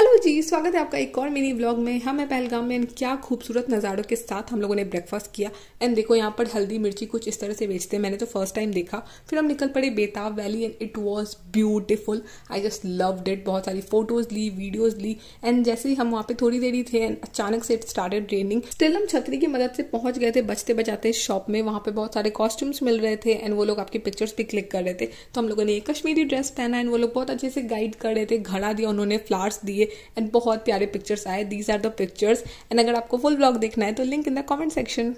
hello जी स्वागत है आपका एक और मिनी ब्लॉग में हम हाँ, है पहलगाम में क्या खूबसूरत नज़ारों के साथ हम लोगों ने ब्रेकफास्ट किया एंड देखो यहाँ पर हल्दी मिर्ची कुछ इस तरह से बेचते हैं मैंने तो फर्स्ट टाइम देखा फिर हम निकल पड़े Betaab valley and it was beautiful I just love it बहुत सारी फोटोज ली वीडियोज ली एंड जैसे ही हम वहाँ पे थोड़ी देरी थे एंड अचानक से इट स्टार्टेड ट्रेनिंग स्टिल हम छतरी की मदद से पहुंच गए थे बचते बचाते शॉप में वहाँ पे बहुत सारे कॉस्ट्यूम्स मिल रहे थे एंड वो लोग आपके पिक्चर्स भी क्लिक कर रहे थे तो हम लोगों ने कश्मीरी ड्रेस पहना एंड वो लोग बहुत अच्छे से गाइड कर रहे थे घड़ा दिया उन्होंने फ्लावर्स दिए एंड बहुत प्यारे पिक्चर्स आए these are the pictures and अगर आपको फुल ब्लॉग देखना है तो link in the comment section